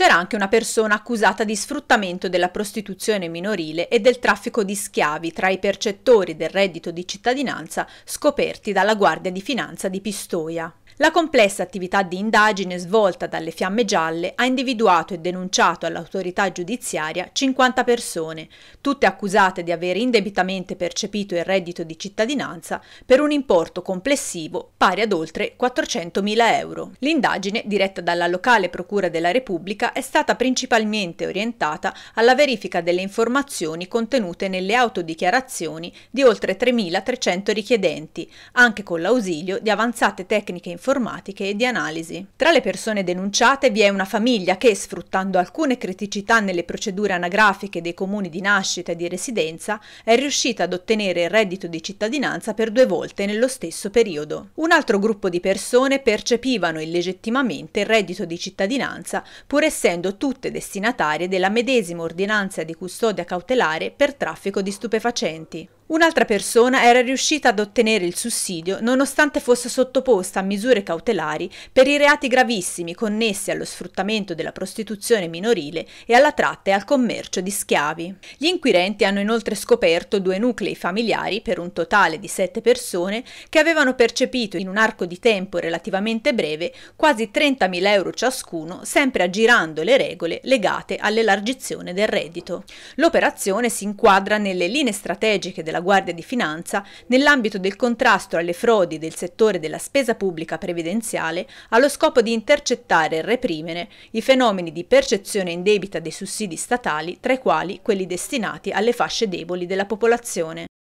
c'era anche una persona accusata di sfruttamento della prostituzione minorile e del traffico di schiavi tra i percettori del reddito di cittadinanza scoperti dalla Guardia di Finanza di Pistoia. La complessa attività di indagine svolta dalle Fiamme Gialle ha individuato e denunciato all'autorità giudiziaria 50 persone, tutte accusate di aver indebitamente percepito il reddito di cittadinanza per un importo complessivo pari ad oltre 400.000 euro. L'indagine, diretta dalla locale Procura della Repubblica, è stata principalmente orientata alla verifica delle informazioni contenute nelle autodichiarazioni di oltre 3.300 richiedenti, anche con l'ausilio di avanzate tecniche informatiche e di analisi. Tra le persone denunciate vi è una famiglia che, sfruttando alcune criticità nelle procedure anagrafiche dei comuni di nascita e di residenza, è riuscita ad ottenere il reddito di cittadinanza per due volte nello stesso periodo. Un altro gruppo di persone percepivano illegittimamente il reddito di cittadinanza pur essendo tutte destinatarie della medesima ordinanza di custodia cautelare per traffico di stupefacenti. Un'altra persona era riuscita ad ottenere il sussidio nonostante fosse sottoposta a misure cautelari per i reati gravissimi connessi allo sfruttamento della prostituzione minorile e alla tratta e al commercio di schiavi. Gli inquirenti hanno inoltre scoperto due nuclei familiari per un totale di sette persone che avevano percepito in un arco di tempo relativamente breve quasi 30.000 euro ciascuno, sempre aggirando le regole legate all'elargizione del reddito. L'operazione si inquadra nelle linee strategiche della dalla Guardia di Finanza nell'ambito del contrasto alle frodi del settore della spesa pubblica previdenziale allo scopo di intercettare e reprimere i fenomeni di percezione indebita dei sussidi statali, tra i quali quelli destinati alle fasce deboli della popolazione.